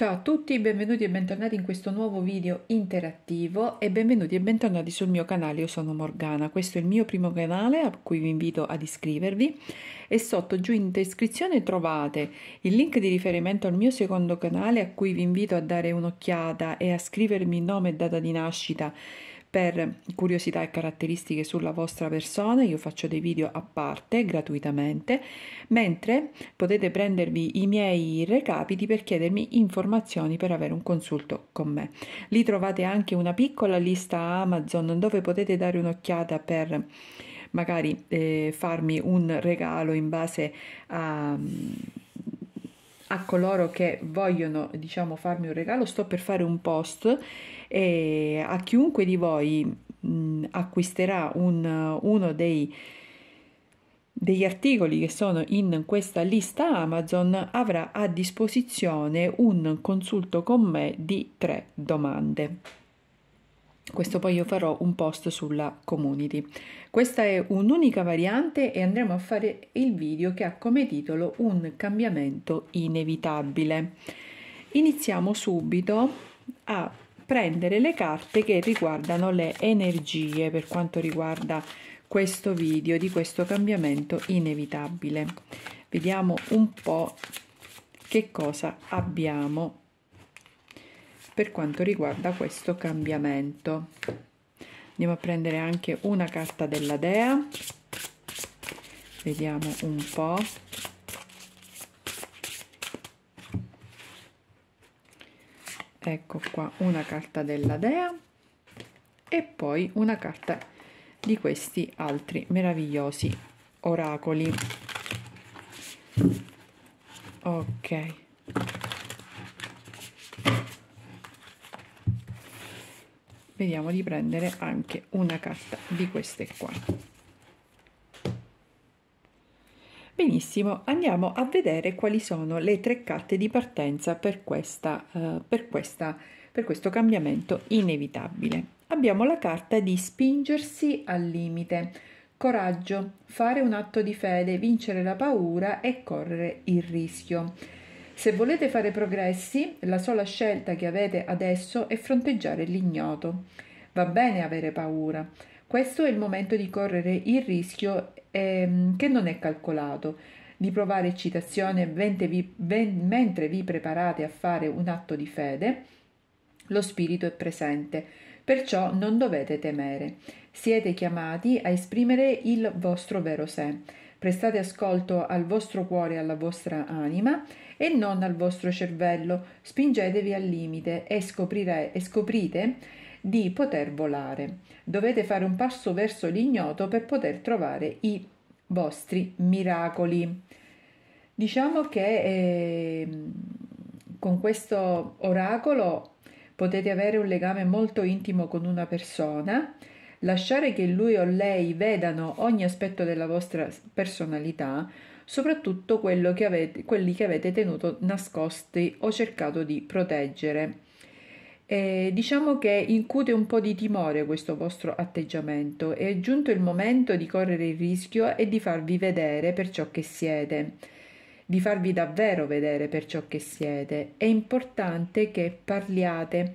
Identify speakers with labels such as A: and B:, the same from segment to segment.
A: Ciao a tutti, benvenuti e bentornati in questo nuovo video interattivo e benvenuti e bentornati sul mio canale, io sono Morgana, questo è il mio primo canale a cui vi invito ad iscrivervi e sotto giù in descrizione trovate il link di riferimento al mio secondo canale a cui vi invito a dare un'occhiata e a scrivermi nome e data di nascita per curiosità e caratteristiche sulla vostra persona, io faccio dei video a parte gratuitamente, mentre potete prendervi i miei recapiti per chiedermi informazioni per avere un consulto con me. Lì trovate anche una piccola lista Amazon dove potete dare un'occhiata per magari eh, farmi un regalo in base a a coloro che vogliono diciamo farmi un regalo sto per fare un post e a chiunque di voi mh, acquisterà un, uno dei degli articoli che sono in questa lista Amazon avrà a disposizione un consulto con me di tre domande. Questo poi io farò un post sulla community. Questa è un'unica variante e andremo a fare il video che ha come titolo Un cambiamento inevitabile. Iniziamo subito a prendere le carte che riguardano le energie per quanto riguarda questo video di questo cambiamento inevitabile. Vediamo un po' che cosa abbiamo per quanto riguarda questo cambiamento. Andiamo a prendere anche una carta della Dea, vediamo un po'. Ecco qua una carta della Dea e poi una carta di questi altri meravigliosi oracoli. Ok. vediamo di prendere anche una carta di queste qua benissimo andiamo a vedere quali sono le tre carte di partenza per questa eh, per questa per questo cambiamento inevitabile abbiamo la carta di spingersi al limite coraggio, fare un atto di fede, vincere la paura e correre il rischio. Se volete fare progressi, la sola scelta che avete adesso è fronteggiare l'ignoto. Va bene avere paura. Questo è il momento di correre il rischio ehm, che non è calcolato, di provare eccitazione vi, ben, mentre vi preparate a fare un atto di fede. Lo spirito è presente, perciò non dovete temere. Siete chiamati a esprimere il vostro vero sé. Prestate ascolto al vostro cuore e alla vostra anima e non al vostro cervello. Spingetevi al limite e, scoprire, e scoprite di poter volare. Dovete fare un passo verso l'ignoto per poter trovare i vostri miracoli. Diciamo che eh, con questo oracolo potete avere un legame molto intimo con una persona, lasciare che lui o lei vedano ogni aspetto della vostra personalità, soprattutto che avete, quelli che avete tenuto nascosti o cercato di proteggere. Eh, diciamo che incute un po' di timore questo vostro atteggiamento, è giunto il momento di correre il rischio e di farvi vedere per ciò che siete, di farvi davvero vedere per ciò che siete. È importante che parliate,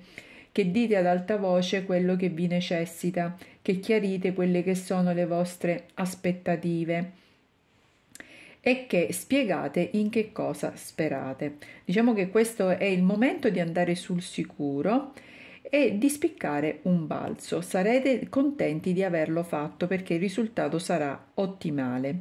A: che dite ad alta voce quello che vi necessita, che chiarite quelle che sono le vostre aspettative e che spiegate in che cosa sperate. Diciamo che questo è il momento di andare sul sicuro e di spiccare un balzo. Sarete contenti di averlo fatto perché il risultato sarà ottimale.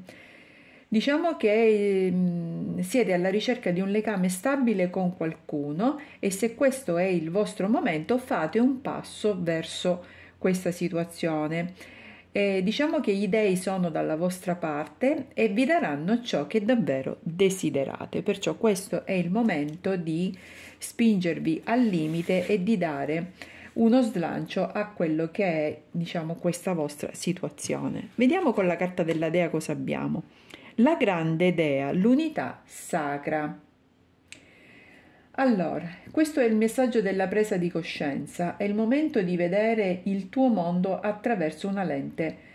A: Diciamo che mm, siete alla ricerca di un legame stabile con qualcuno e se questo è il vostro momento fate un passo verso questa situazione. Eh, diciamo che gli dei sono dalla vostra parte e vi daranno ciò che davvero desiderate, perciò questo è il momento di spingervi al limite e di dare uno slancio a quello che è, diciamo, questa vostra situazione. Vediamo con la carta della dea cosa abbiamo. La grande dea, l'unità sacra. Allora, questo è il messaggio della presa di coscienza, è il momento di vedere il tuo mondo attraverso una lente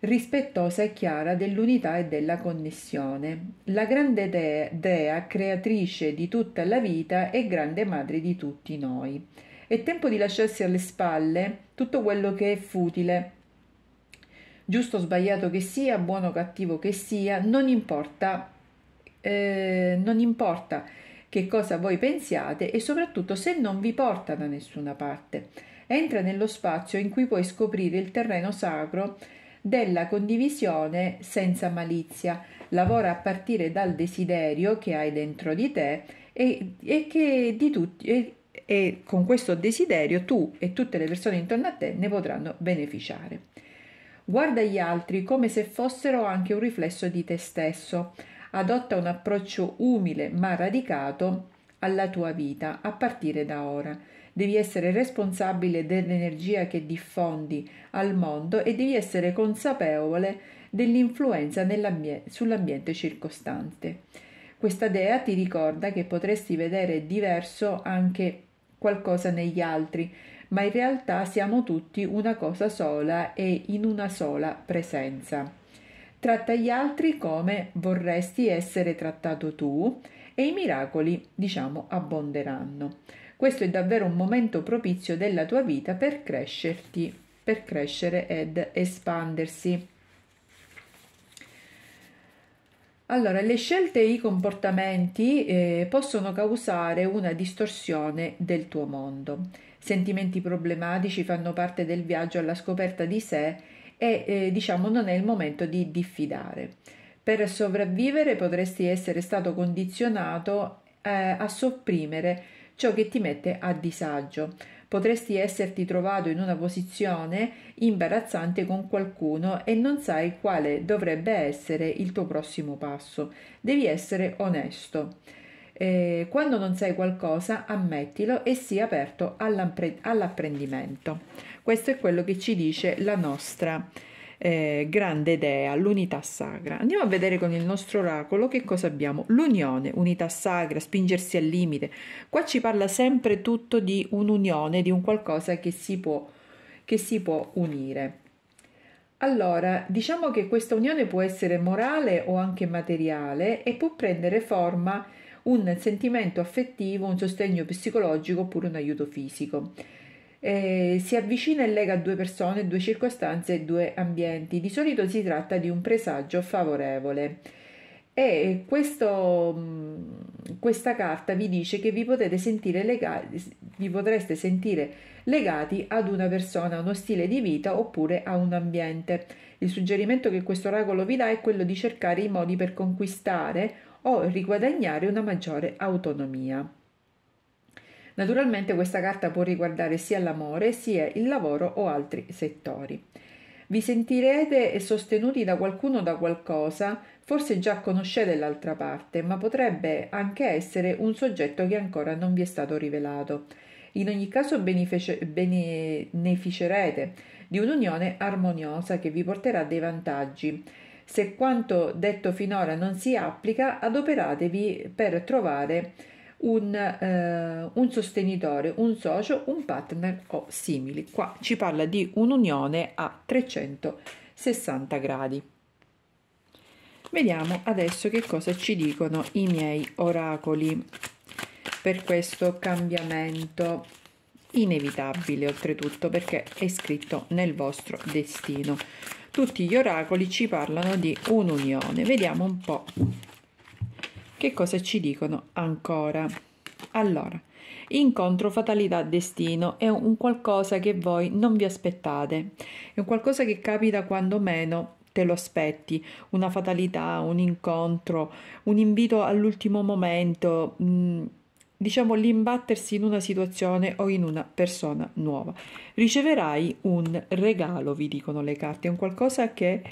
A: rispettosa e chiara dell'unità e della connessione. La grande de- dea, creatrice di tutta la vita e grande madre di tutti noi. È tempo di lasciarsi alle spalle tutto quello che è futile. Giusto o sbagliato che sia, buono o cattivo che sia, non importa. Eh, non importa che cosa voi pensiate e soprattutto se non vi porta da nessuna parte. Entra nello spazio in cui puoi scoprire il terreno sacro della condivisione senza malizia. Lavora a partire dal desiderio che hai dentro di te e, e che di tutti. E, e con questo desiderio tu e tutte le persone intorno a te ne potranno beneficiare. Guarda gli altri come se fossero anche un riflesso di te stesso adotta un approccio umile ma radicato alla tua vita a partire da ora. Devi essere responsabile dell'energia che diffondi al mondo e devi essere consapevole dell'influenza sull'ambiente circostante. Questa dea ti ricorda che potresti vedere diverso anche qualcosa negli altri, ma in realtà siamo tutti una cosa sola e in una sola presenza tratta gli altri come vorresti essere trattato tu e i miracoli, diciamo, abbonderanno. Questo è davvero un momento propizio della tua vita per crescerti, per crescere ed espandersi. Allora, le scelte e i comportamenti eh, possono causare una distorsione del tuo mondo. Sentimenti problematici fanno parte del viaggio alla scoperta di sé e eh, diciamo non è il momento di diffidare. Per sopravvivere potresti essere stato condizionato eh, a sopprimere ciò che ti mette a disagio. Potresti esserti trovato in una posizione imbarazzante con qualcuno e non sai quale dovrebbe essere il tuo prossimo passo. Devi essere onesto. Eh, quando non sai qualcosa, ammettilo e sii aperto all'apprendimento. Questo è quello che ci dice la nostra eh, grande idea, l'unità sacra. Andiamo a vedere con il nostro oracolo che cosa abbiamo. L'unione, unità sacra, spingersi al limite. Qua ci parla sempre tutto di un'unione, di un qualcosa che si può, che si può unire. Allora, diciamo che questa unione può essere morale o anche materiale e può prendere forma un sentimento affettivo, un sostegno psicologico oppure un aiuto fisico. Eh, si avvicina e lega due persone, due circostanze e due ambienti. Di solito si tratta di un presagio favorevole. E questo, questa carta vi dice che vi, sentire legati, vi potreste sentire legati ad una persona, a uno stile di vita oppure a un ambiente. Il suggerimento che questo oracolo vi dà è quello di cercare i modi per conquistare o riguadagnare una maggiore autonomia. Naturalmente questa carta può riguardare sia l'amore sia il lavoro o altri settori. Vi sentirete sostenuti da qualcuno o da qualcosa, forse già conoscete l'altra parte, ma potrebbe anche essere un soggetto che ancora non vi è stato rivelato. In ogni caso beneficerete di un'unione armoniosa che vi porterà dei vantaggi se quanto detto finora non si applica, adoperatevi per trovare un, eh, un, sostenitore, un socio, un partner o simili. Qua ci parla di un'unione a 360 gradi. Vediamo adesso che cosa ci dicono i miei oracoli per questo cambiamento inevitabile oltretutto perché è scritto nel vostro destino tutti gli oracoli ci parlano di un'unione. Vediamo un po' che cosa ci dicono ancora. Allora, incontro, fatalità, destino è un qualcosa che voi non vi aspettate, è un qualcosa che capita quando meno te lo aspetti, una fatalità, un incontro, un invito all'ultimo momento. Mh, mm, diciamo l'imbattersi in una situazione o in una persona nuova. Riceverai un regalo, vi dicono le carte, un qualcosa che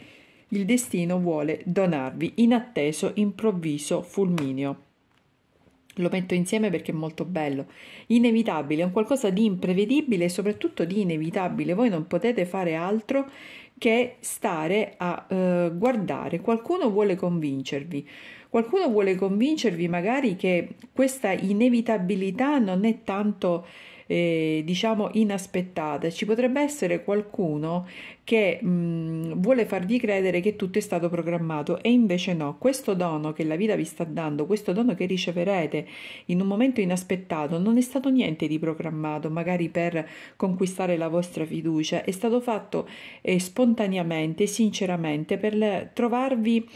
A: il destino vuole donarvi, inatteso, improvviso, fulmineo. Lo metto insieme perché è molto bello. Inevitabile, è un qualcosa di imprevedibile e soprattutto di inevitabile. Voi non potete fare altro che stare a eh, guardare. Qualcuno vuole convincervi, qualcuno vuole convincervi magari che questa inevitabilità non è tanto eh, diciamo inaspettate. Ci potrebbe essere qualcuno che mh, mm, vuole farvi credere che tutto è stato programmato e invece no. Questo dono che la vita vi sta dando, questo dono che riceverete in un momento inaspettato, non è stato niente di programmato, magari per conquistare la vostra fiducia, è stato fatto eh, spontaneamente, sinceramente, per trovarvi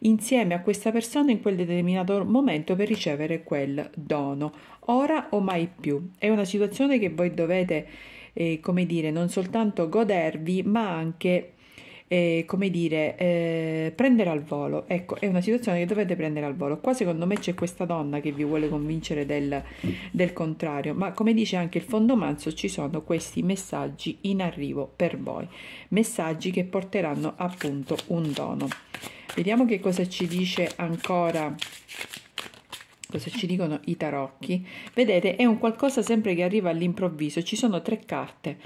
A: insieme a questa persona in quel determinato momento per ricevere quel dono. Ora o mai più. È una situazione situazione che voi dovete, eh, come dire, non soltanto godervi, ma anche, eh, come dire, eh, prendere al volo. Ecco, è una situazione che dovete prendere al volo. Qua secondo me c'è questa donna che vi vuole convincere del, del contrario, ma come dice anche il fondomanzo, ci sono questi messaggi in arrivo per voi, messaggi che porteranno appunto un dono. Vediamo che cosa ci dice ancora cosa ci dicono i tarocchi? Vedete, è un qualcosa sempre che arriva all'improvviso, ci sono tre carte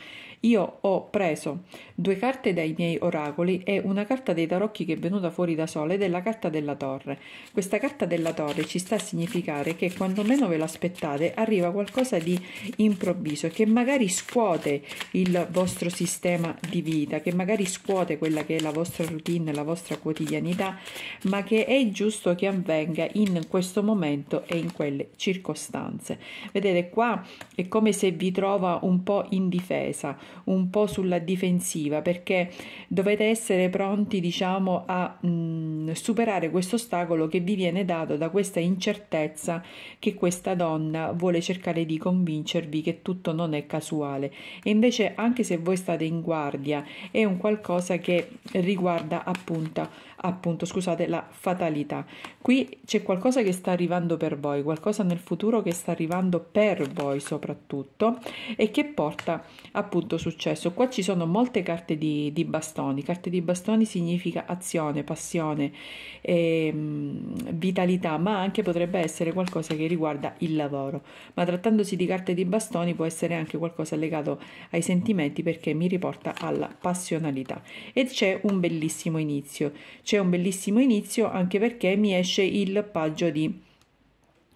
A: io ho preso due carte dai miei oracoli e una carta dei tarocchi che è venuta fuori da sole ed è la carta della torre. Questa carta della torre ci sta a significare che quando meno ve l'aspettate arriva qualcosa di improvviso che magari scuote il vostro sistema di vita, che magari scuote quella che è la vostra routine, la vostra quotidianità, ma che è giusto che avvenga in questo momento e in quelle circostanze. Vedete qua è come se vi trova un po' in difesa, un po' sulla difensiva perché dovete essere pronti diciamo a mh, mm, superare questo ostacolo che vi viene dato da questa incertezza che questa donna vuole cercare di convincervi che tutto non è casuale e invece anche se voi state in guardia è un qualcosa che riguarda appunto appunto, scusate, la fatalità. Qui c'è qualcosa che sta arrivando per voi, qualcosa nel futuro che sta arrivando per voi soprattutto e che porta appunto successo. Qua ci sono molte carte di, di bastoni, carte di bastoni significa azione, passione, eh, vitalità, ma anche potrebbe essere qualcosa che riguarda il lavoro. Ma trattandosi di carte di bastoni può essere anche qualcosa legato ai sentimenti perché mi riporta alla passionalità. E c'è un bellissimo inizio c'è un bellissimo inizio anche perché mi esce il paggio di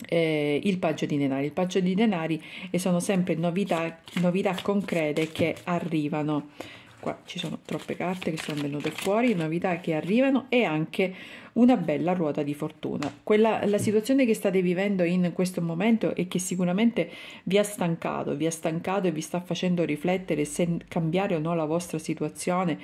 A: eh, il paggio di denari il paggio di denari e sono sempre novità novità concrete che arrivano qua ci sono troppe carte che sono venute fuori novità che arrivano e anche una bella ruota di fortuna Quella, la situazione che state vivendo in questo momento e che sicuramente vi ha stancato vi ha stancato e vi sta facendo riflettere se cambiare o no la vostra situazione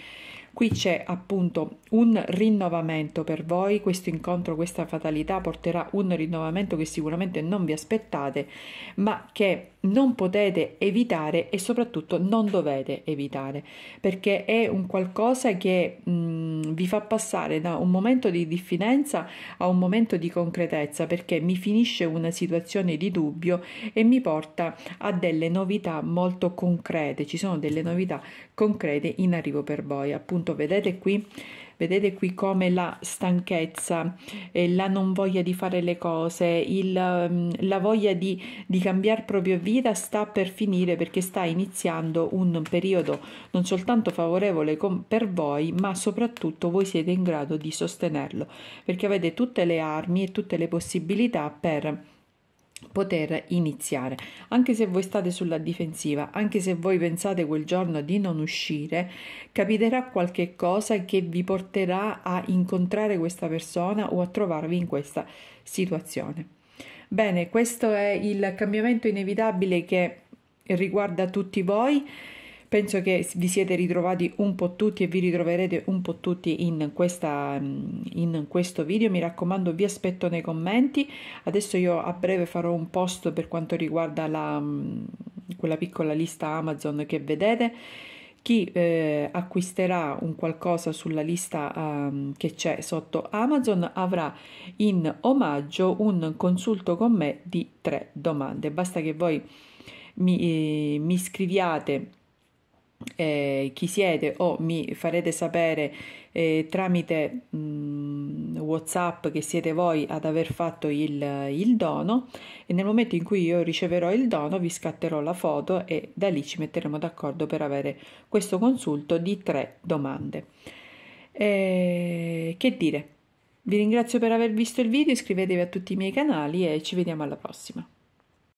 A: Qui c'è appunto un rinnovamento per voi, questo incontro, questa fatalità porterà un rinnovamento che sicuramente non vi aspettate, ma che non potete evitare e soprattutto non dovete evitare, perché è un qualcosa che mh, mm, vi fa passare da un momento di diffidenza a un momento di concretezza, perché mi finisce una situazione di dubbio e mi porta a delle novità molto concrete, ci sono delle novità concrete in arrivo per voi. Appunto, vedete qui Vedete qui come la stanchezza, eh, la non voglia di fare le cose, il, ehm, la voglia di, di cambiare proprio vita sta per finire perché sta iniziando un periodo non soltanto favorevole con, per voi, ma soprattutto voi siete in grado di sostenerlo perché avete tutte le armi e tutte le possibilità per poter iniziare. Anche se voi state sulla difensiva, anche se voi pensate quel giorno di non uscire, capiterà qualche cosa che vi porterà a incontrare questa persona o a trovarvi in questa situazione. Bene, questo è il cambiamento inevitabile che riguarda tutti voi. Penso che vi siete ritrovati un po' tutti e vi ritroverete un po' tutti in, questa, mm, in questo video. Mi raccomando, vi aspetto nei commenti. Adesso io a breve farò un post per quanto riguarda la, mm, quella piccola lista Amazon che vedete chi eh, acquisterà un qualcosa sulla lista um, che c'è sotto Amazon avrà in omaggio un consulto con me di tre domande. Basta che voi mi, eh, mi scriviate eh, chi siete o mi farete sapere eh, tramite mh, mm, Whatsapp che siete voi ad aver fatto il, il, dono e nel momento in cui io riceverò il dono vi scatterò la foto e da lì ci metteremo d'accordo per avere questo consulto di tre domande. Eh, che dire? Vi ringrazio per aver visto il video, iscrivetevi a tutti i miei canali e ci vediamo alla prossima.